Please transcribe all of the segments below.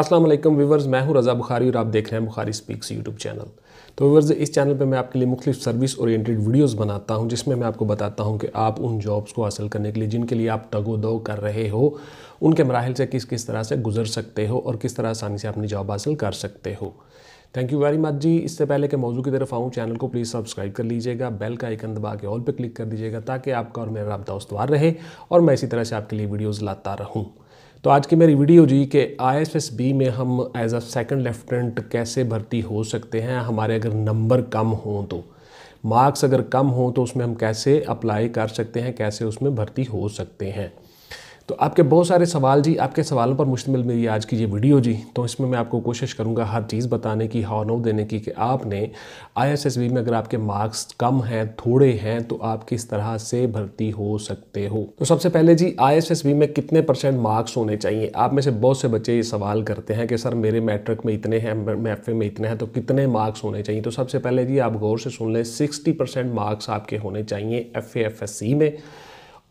अस्सलाम वालेकुम व्यूवर्स मैं हूं रज़ा बुखारी और आप देख रहे हैं बुखारी स्पीक्स यूट्यूब चैनल तो व्यूवर्स इस चैनल पे मैं आपके लिए मुख्तु सर्विस ओरिएंटेड वीडियोस बनाता हूं जिसमें मैं आपको बताता हूं कि आप उन जॉब्स को हासिल करने के लिए जिनके लिए आप टगो दो कर रहे हो उनके मराहल से किस किस तरह से गुजर सकते हो और किस तरह आसानी से अपनी जॉब हासिल कर सकते हो थैंक यू वेरी मच जी इससे पहले के मौजू की तरफ आऊँ चैनल को प्लीज़ सब्सक्राइब कर लीजिएगा बेल का आइकन दबा के ऑल पर क्लिक कर दीजिएगा ताकि आपका और मेरा रबा उसवार रहे और मैं इसी तरह से आपके लिए वीडियोज़ लाता रहूँ तो आज की मेरी वीडियो जी के आई में हम एज अ सेकंड लेफ्टिनेंट कैसे भर्ती हो सकते हैं हमारे अगर नंबर कम हों तो मार्क्स अगर कम हों तो उसमें हम कैसे अप्लाई कर सकते हैं कैसे उसमें भर्ती हो सकते हैं तो आपके बहुत सारे सवाल जी आपके सवालों पर मुश्तमिल मेरी आज की ये वीडियो जी तो इसमें मैं आपको कोशिश करूँगा हर चीज़ बताने की हौनव देने की कि आपने आईएसएसबी में अगर आपके मार्क्स कम हैं थोड़े हैं तो आप किस तरह से भर्ती हो सकते हो तो सबसे पहले जी आईएसएसबी में कितने परसेंट मार्क्स होने चाहिए आप में से बहुत से बच्चे ये सवाल करते हैं कि सर मेरे मैट्रिक में इतने हैं मैफ में इतने हैं तो कितने मार्क्स होने चाहिए तो सबसे पहले जी आप गौर से सुन लें सिक्सटी मार्क्स आपके होने चाहिए एफ में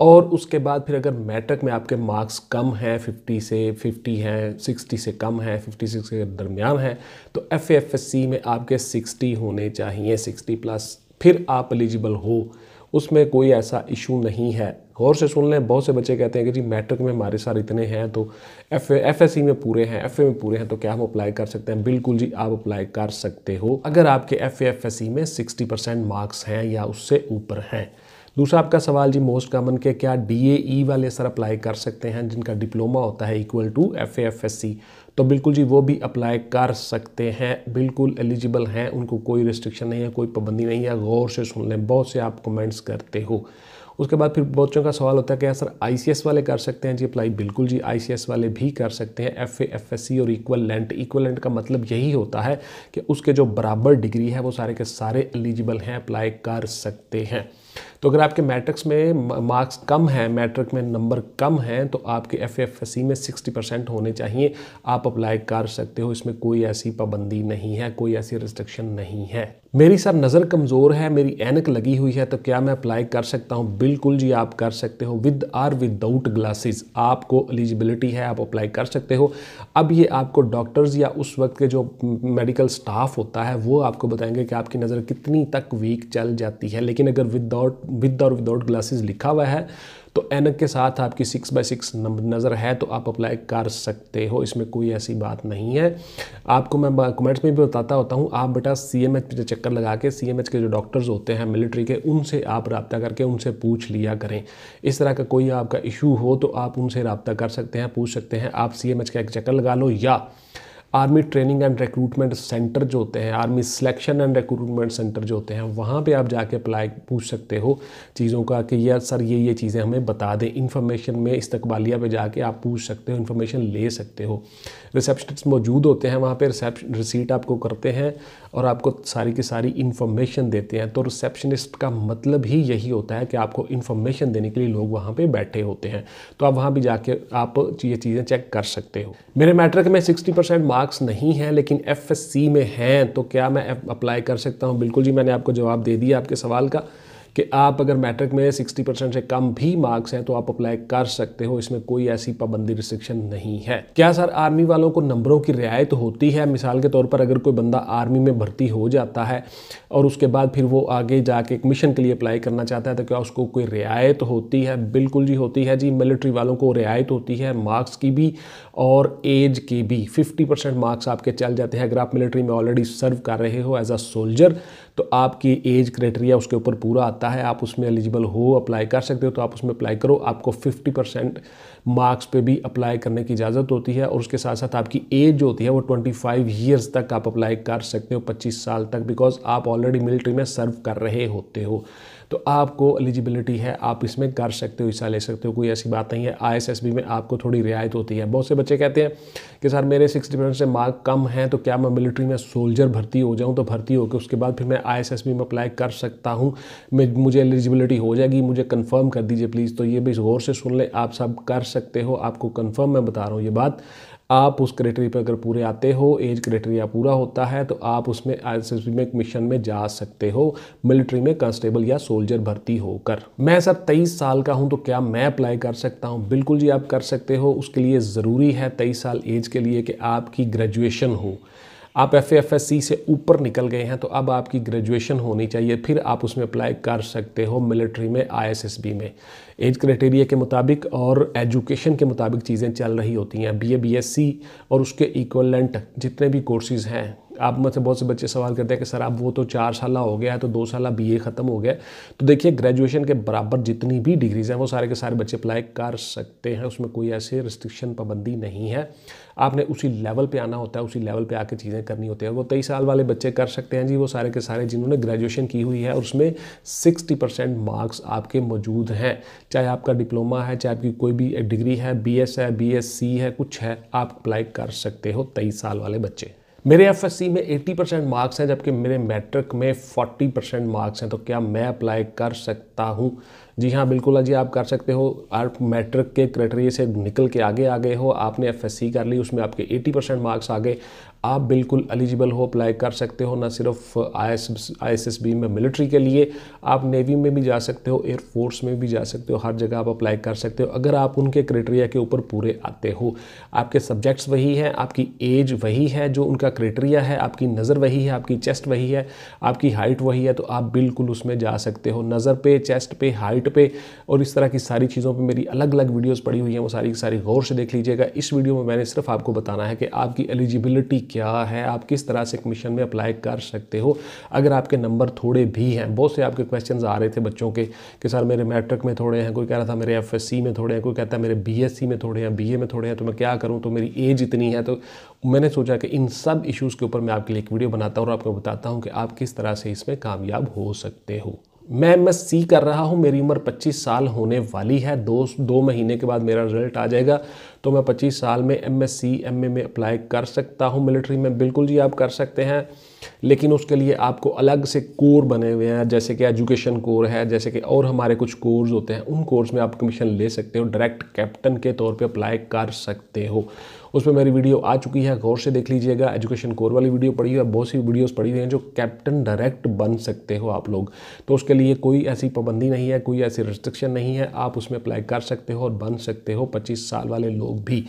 और उसके बाद फिर अगर मैट्रिक में आपके मार्क्स कम हैं 50 से 50 हैं 60 से कम हैं 56 के दरमियान हैं तो एफ एफ एस सी में आपके 60 होने चाहिए 60 प्लस फिर आप एलिजिबल हो उसमें कोई ऐसा इशू नहीं है गौर से सुन लें बहुत से बच्चे कहते हैं कि जी मैट्रिक में हमारे साथ इतने हैं तो एफ एफ एस सी में पूरे हैं एफ ए में पूरे हैं तो क्या हम अप्लाई कर सकते हैं बिल्कुल जी आप अप्लाई कर सकते हो अगर आपके एफ एफ एस सी में सिक्सटी परसेंट मार्क्स हैं या उससे ऊपर हैं दूसरा आपका सवाल जी मोस्ट कॉमन के क्या डी ए ई वाले सर अप्लाई कर सकते हैं जिनका डिप्लोमा होता है equal to F F S C तो बिल्कुल जी वो भी अप्लाई कर सकते हैं बिल्कुल एलिजिबल हैं उनको कोई रिस्ट्रिक्शन नहीं है कोई पाबंदी नहीं है गौर से सुन लें बहुत से आप कमेंट्स करते हो उसके बाद फिर बच्चों का सवाल होता है कि सर आई वाले कर सकते हैं जी अप्लाई बिल्कुल जी आई वाले भी कर सकते हैं एफ एफएससी और इक्वल लेंट इक्वल लेंट का मतलब यही होता है कि उसके जो बराबर डिग्री है वो सारे के सारे एलिजिबल हैं अप्लाई कर सकते हैं तो अगर आपके मैट्रिक्स में मार्क्स कम हैं मैट्रिक में नंबर कम हैं तो आपके एफ एफ सी में सिक्सटी परसेंट होने चाहिए आप अप्लाई कर सकते हो इसमें कोई ऐसी पाबंदी नहीं है कोई ऐसी रिस्ट्रिक्शन नहीं है मेरी सर नज़र कमज़ोर है मेरी एनक लगी हुई है तो क्या मैं अप्लाई कर सकता हूँ बिल्कुल जी आप कर सकते हो विद आर विदाउट ग्लासेस आपको एलिजिबिलिटी है आप अप्लाई कर सकते हो अब ये आपको डॉक्टर्स या उस वक्त के जो मेडिकल स्टाफ होता है वो आपको बताएंगे कि आपकी नज़र कितनी तक वीक चल जाती है लेकिन अगर without with or without glasses लिखा हुआ है तो एनक के साथ आपकी सिक्स बाई सिक्स नज़र है तो आप अप्लाई कर सकते हो इसमें कोई ऐसी बात नहीं है आपको मैं कमेंट्स में भी बताता होता हूँ आप बेटा सी एम एच चक्कर लगा के सी एम एच के जो डॉक्टर्स होते हैं मिलिट्री के उनसे आप रबता करके उनसे पूछ लिया करें इस तरह का कोई आपका इशू हो तो आप उनसे रबता कर सकते हैं पूछ सकते हैं आप सी एम एच का एक चक्कर लगा लो या army training and recruitment centre जो होते हैं army selection and recruitment centre जो होते हैं वहाँ पे आप जाके अप्लाई पूछ सकते हो चीज़ों का कि यार सर ये ये चीज़ें हमें बता दें इन्फॉर्मेशन में इस्तबालिया पे जाके आप पूछ सकते हो इन्फॉर्मेशन ले सकते हो रिसेप्शनिस्ट मौजूद होते हैं वहाँ पर रिसीट आपको करते हैं और आपको सारी की सारी इन्फॉर्मेशन देते हैं तो रिसेप्शनिस्ट का मतलब ही यही होता है कि आपको इन्फॉर्मेशन देने के लिए लोग वहाँ पर बैठे होते हैं तो आप वहाँ भी जाके आप ये चीज़ें चेक कर सकते हो मेरे मैट्रिक में सिक्सटी परसेंट मार्क्स नहीं हैं लेकिन एफ में हैं तो क्या मैं अप्लाई कर सकता हूँ बिल्कुल जी मैंने आपको जवाब दे दिया आपके सवाल का कि आप अगर मैट्रिक में 60 परसेंट से कम भी मार्क्स हैं तो आप अप्लाई कर सकते हो इसमें कोई ऐसी पाबंदी रिस्ट्रिक्शन नहीं है क्या सर आर्मी वालों को नंबरों की रियायत होती है मिसाल के तौर पर अगर कोई बंदा आर्मी में भर्ती हो जाता है और उसके बाद फिर वो आगे जाके एक मिशन के लिए अप्लाई करना चाहता है तो क्या उसको कोई रियायत होती है बिल्कुल जी होती है जी मिलिट्री वालों को रियायत होती है मार्क्स की भी और एज की भी फिफ्टी मार्क्स आपके चल जाते हैं अगर आप मिलिट्री में ऑलरेडी सर्व कर रहे हो एज अ सोल्जर तो आपकी एज क्राइटेरिया उसके ऊपर पूरा आता है आप उसमें एलिजिबल हो अप्लाई कर सकते हो तो आप उसमें अप्लाई करो आपको 50 परसेंट मार्क्स पे भी अप्लाई करने की इजाज़त होती है और उसके साथ साथ आपकी एज जो होती है वो 25 ईयर्स तक आप अप्लाई कर सकते हो 25 साल तक बिकॉज आप ऑलरेडी मिलिट्री में सर्व कर रहे होते हो तो आपको एलिजिबिलिटी है आप इसमें कर सकते हो हिस्सा ले सकते हो कोई ऐसी बात नहीं है आई में आपको थोड़ी रियायत होती है बहुत से बच्चे कहते हैं कि सर मेरे सिक्स डिफरेंस से मार्क कम हैं तो क्या मैं मिलिट्री में सोल्जर भर्ती हो जाऊँ तो भर्ती होकर उसके बाद फिर मैं आई में अप्लाई कर सकता हूँ मुझे एलिजिबिलिटी हो जाएगी मुझे कन्फर्म कर दीजिए प्लीज़ तो ये भी गौर से सुन लें आप सब कर सकते हो आपको कन्फर्म मैं बता रहा हूँ ये बात आप उस क्राइटेरिया पर अगर पूरे आते हो एज क्राइटेरिया पूरा होता है तो आप उसमें आई में मिशन में जा सकते हो मिलिट्री में कांस्टेबल या सोल्जर भर्ती होकर मैं सर तेईस साल का हूँ तो क्या मैं अप्लाई कर सकता हूँ बिल्कुल जी आप कर सकते हो उसके लिए ज़रूरी है तेईस साल एज के लिए कि आपकी ग्रेजुएशन हो आप एफ एफ एस सी से ऊपर निकल गए हैं तो अब आपकी ग्रेजुएशन होनी चाहिए फिर आप उसमें अप्लाई कर सकते हो मिलिट्री में आई में एज क्राइटेरिया के मुताबिक और एजुकेशन के मुताबिक चीज़ें चल रही होती हैं B A B S C और उसके इक्वलेंट जितने भी कोर्सेज़ हैं आप में से बहुत से बच्चे सवाल करते हैं कि सर आप वो तो चार साल हो गया है तो दो साल बी ख़त्म हो गया तो देखिए ग्रेजुएशन के बराबर जितनी भी डिग्रीज़ हैं वो सारे के सारे बच्चे अप्लाई कर सकते हैं उसमें कोई ऐसे रिस्ट्रिक्शन पाबंदी नहीं है आपने उसी लेवल पे आना होता है उसी लेवल पे आके चीज़ें करनी होती है वो तेईस साल वाले बच्चे कर सकते हैं जी वो सारे के सारे जिन्होंने ग्रेजुएशन की हुई है और उसमें सिक्सटी परसेंट मार्क्स आपके मौजूद हैं चाहे आपका डिप्लोमा है चाहे आपकी कोई भी डिग्री है बी है बी है कुछ है आप अप्लाई कर सकते हो तेईस साल वाले बच्चे मेरे एफ में 80 परसेंट मार्क्स हैं जबकि मेरे मैट्रिक में 40 परसेंट मार्क्स हैं तो क्या मैं अप्लाई कर सकता हूँ जी हाँ बिल्कुल अजी आप कर सकते हो आप मैट्रिक के क्राइटेरिया से निकल के आगे आ गए हो आपने एफ कर ली उसमें आपके 80 परसेंट मार्क्स आ गए आप बिल्कुल एलिजिबल हो अप्लाई कर सकते हो ना सिर्फ आई एस में मिलिट्री के लिए आप नेवी में भी जा सकते हो एयरफोर्स में भी जा सकते हो हर जगह आप अप्लाई कर सकते हो अगर आप उनके क्राइटेरिया के ऊपर पूरे आते हो आपके सब्जेक्ट्स वही हैं आपकी एज वही है जो उनका क्राइटेरिया है आपकी नज़र वही है आपकी चेस्ट वही है आपकी हाइट वही है तो आप बिल्कुल उसमें जा सकते हो नज़र पे चेस्ट पे हाइट पे और इस तरह की सारी चीज़ों पे मेरी अलग अलग वीडियोस पड़ी हुई हैं वो सारी की सारी गौर से देख लीजिएगा इस वीडियो में मैंने सिर्फ आपको बताना है कि आपकी एलिजिबिलिटी क्या है आप किस तरह से कमीशन में अप्लाई कर सकते हो अगर आपके नंबर थोड़े भी हैं बहुत से आपके क्वेश्चन आ रहे थे बच्चों के कि सर मेरे मैट्रिक में थोड़े हैं कोई कह रहा था मेरे एफ में थोड़े हैं कोई कहता है मेरे बी में थोड़े हैं बी में थोड़े हैं तो मैं क्या करूँ तो मेरी एज इतनी है तो मैंने सोचा कि इन सब इशूज़ के ऊपर मैं आपके लिए एक वीडियो बनाता हूँ और आपको बताता हूँ कि आप किस तरह से इसमें कामयाब हो सकते हो मैं एम सी कर रहा हूँ मेरी उम्र 25 साल होने वाली है दो दो महीने के बाद मेरा रिजल्ट आ जाएगा तो मैं 25 साल में M S C M A में अप्लाई कर सकता हूँ मिलिट्री में बिल्कुल जी आप कर सकते हैं लेकिन उसके लिए आपको अलग से कोर बने हुए हैं जैसे कि एजुकेशन कोर है जैसे कि और हमारे कुछ कोर्स होते हैं उन कोर्स में आप कमीशन ले सकते हो डायरेक्ट कैप्टन के तौर पर अप्लाई कर सकते हो उस पर मेरी वीडियो आ चुकी है गौर से देख लीजिएगा एजुकेशन कोर वाली वीडियो पड़ी हुई है बहुत सी वीडियोज़ पड़ी हुई हैं जो कैप्टन डायरेक्ट बन सकते हो आप लोग तो उसके लिए कोई ऐसी पाबंदी नहीं है कोई ऐसी रिस्ट्रिक्शन नहीं है आप उसमें अप्लाई कर सकते हो और बन सकते हो पच्चीस साल वाले लोग भी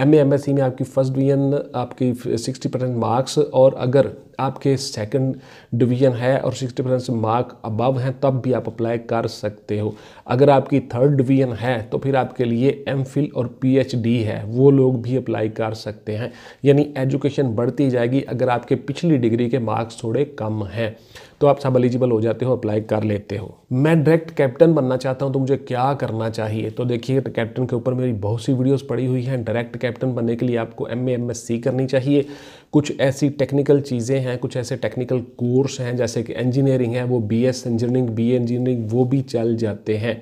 एम एम एस सी में आपकी फर्स्ट डिवीजन आपकी सिक्सटी परसेंट मार्क्स और अगर आपके सेकंड डिवीजन है और सिक्सटी परसेंट मार्क अबव हैं तब भी आप अप्लाई कर सकते हो अगर आपकी थर्ड डिवीजन है तो फिर आपके लिए एम फिल और पी है वो लोग भी अप्लाई अप्लाई कर सकते हैं यानी एजुकेशन बढ़ती जाएगी अगर आपके पिछली डिग्री के मार्क्स थोड़े कम हैं तो आप सब एलिजिबल हो जाते हो अप्लाई कर लेते हो मैं डायरेक्ट कैप्टन बनना चाहता हूं तो मुझे क्या करना चाहिए तो देखिए कैप्टन के ऊपर मेरी बहुत सी वीडियोस पड़ी हुई हैं डायरेक्ट कैप्टन बनने के लिए आपको एम एम सी करनी चाहिए कुछ ऐसी टेक्निकल चीज़ें हैं कुछ ऐसे टेक्निकल कोर्स हैं जैसे कि इंजीनियरिंग है वो B S engineering B engineering वो भी चल जाते हैं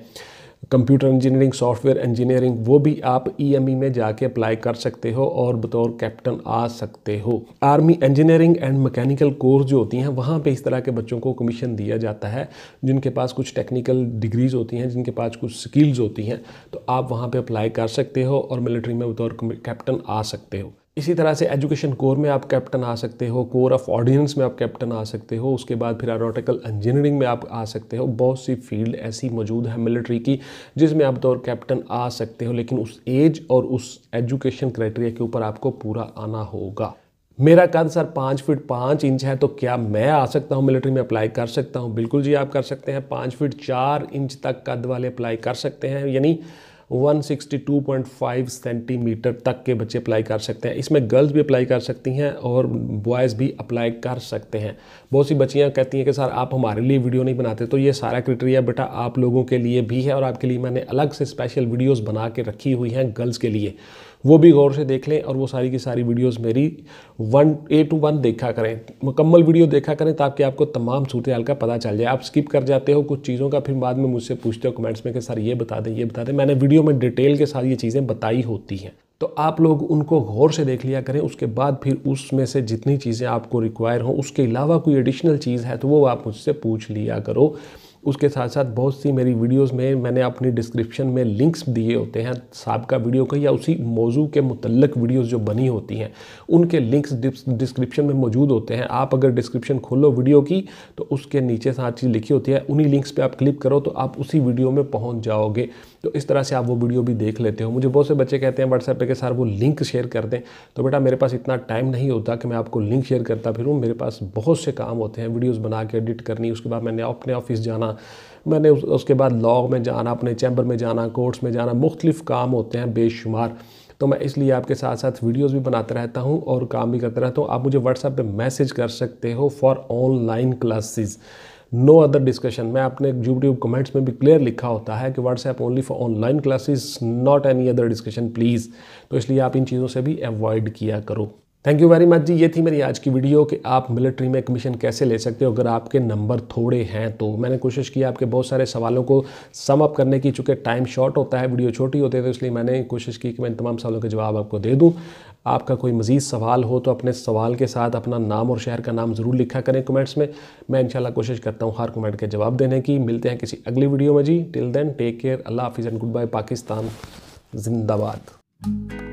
कंप्यूटर इंजीनियरिंग सॉफ्टवेयर इंजीनियरिंग वो भी आप ई e e में जाके अप्लाई कर सकते हो और बतौर कैप्टन आ सकते हो army engineering and mechanical course जो होती हैं वहाँ पे इस तरह के बच्चों को कमीशन दिया जाता है जिनके पास कुछ टेक्निकल डिग्रीज होती हैं जिनके पास कुछ स्किल्स होती हैं तो आप वहाँ पर अप्लाई कर सकते हो और मिलिट्री में बतौर कैप्टन आ सकते हो इसी तरह से एजुकेशन कोर में आप कैप्टन आ सकते हो कोर ऑफ ऑडियंस में आप कैप्टन आ सकते हो उसके बाद फिर एरोटिकल इंजीनियरिंग में आप आ सकते हो बहुत सी फील्ड ऐसी मौजूद है मिलिट्री की जिसमें आप दौर तो कैप्टन आ सकते हो लेकिन उस एज और उस एजुकेशन क्राइटेरिया के ऊपर आपको पूरा आना होगा मेरा कद सर पाँच फीट पाँच इंच है तो क्या मैं आ सकता हूँ मिलिट्री में अप्लाई कर सकता हूँ बिल्कुल जी आप कर सकते हैं पाँच फीट चार इंच तक कद वाले अप्लाई कर सकते हैं यानी 162.5 सेंटीमीटर तक के बच्चे अप्लाई कर सकते हैं इसमें गर्ल्स भी अप्लाई कर सकती हैं और बॉयज़ भी अप्लाई कर सकते हैं बहुत सी बच्चियाँ कहती हैं कि सर आप हमारे लिए वीडियो नहीं बनाते तो ये सारा क्रिटेरिया बेटा आप लोगों के लिए भी है और आपके लिए मैंने अलग से स्पेशल वीडियोज़ बना के रखी हुई हैं गर्ल्स के लिए वो भी गौर से देख लें और वो सारी की सारी वीडियोस मेरी वन ए टू वन देखा करें मुकम्मल वीडियो देखा करें ताकि आपको तमाम सूरत हाल का पता चल जाए आप स्किप कर जाते हो कुछ चीज़ों का फिर बाद में मुझसे पूछते हो कमेंट्स में कि सर ये बता दें ये बता दें मैंने वीडियो में डिटेल के साथ ये चीज़ें बताई होती हैं तो आप लोग उनको गौर से देख लिया करें उसके बाद फिर उसमें से जितनी चीज़ें आपको रिक्वायर हों उसके अलावा कोई एडिशनल चीज़ है तो वो आप मुझसे पूछ लिया करो उसके साथ साथ बहुत सी मेरी वीडियोस में मैंने अपनी डिस्क्रिप्शन में लिंक्स दिए होते हैं सबका वीडियो के या उसी मौजू के मुतलक वीडियोस जो बनी होती हैं उनके लिंक्स डिस्क्रिप्शन में मौजूद होते हैं आप अगर डिस्क्रिप्शन खोलो वीडियो की तो उसके नीचे सात चीज़ लिखी होती है उन्हीं लिंक्स पर आप क्लिक करो तो आप उसी वीडियो में पहुँच जाओगे तो इस तरह से आप वो वीडियो भी देख लेते हो मुझे बहुत से बच्चे कहते हैं व्हाट्सएप के साथ वो लिंक शेयर कर दें तो बेटा मेरे पास इतना टाइम नहीं होता कि मैं आपको लिंक शेयर करता फिर मेरे पास बहुत से काम होते हैं वीडियोज़ बना के एडिट करनी उसके बाद मैंने अपने ऑफिस जाना मैंने उस, उसके बाद लॉग में जाना अपने चैम्बर में जाना कोर्ट्स में जाना मुख्तलिफ़ काम होते हैं बेशुमार तो मैं इसलिए आपके साथ साथ वीडियोस भी बनाता रहता हूं और काम भी करता रहता हूं आप मुझे व्हाट्सएप पे मैसेज कर सकते हो for online classes no other discussion मैं अपने यूट्यूब कमेंट्स में भी क्लियर लिखा होता है कि WhatsApp only for online classes not any other discussion please तो इसलिए आप इन चीज़ों से भी अवॉइड किया करो थैंक यू वेरी मच जी ये थी मेरी आज की वीडियो कि आप मिलिट्री में कमीशन कैसे ले सकते हो अगर आपके नंबर थोड़े हैं तो मैंने कोशिश की आपके बहुत सारे सवालों को सम अप करने की चूँकि टाइम शॉर्ट होता है वीडियो छोटी होती है तो इसलिए मैंने कोशिश की कि मैं इन तमाम सवालों के जवाब आपको दे दूँ आपका कोई मजीद सवाल हो तो अपने सवाल के साथ अपना नाम और शहर का नाम ज़रूर लिखा करें कमेंट्स में मैं इंशाल्लाह कोशिश करता हूँ हर कमेंट के जवाब देने की मिलते हैं किसी अगली वीडियो में जी टिल देन टेक केयर अल्लाह हाफिज़ एंड गुड बाय पाकिस्तान जिंदाबाद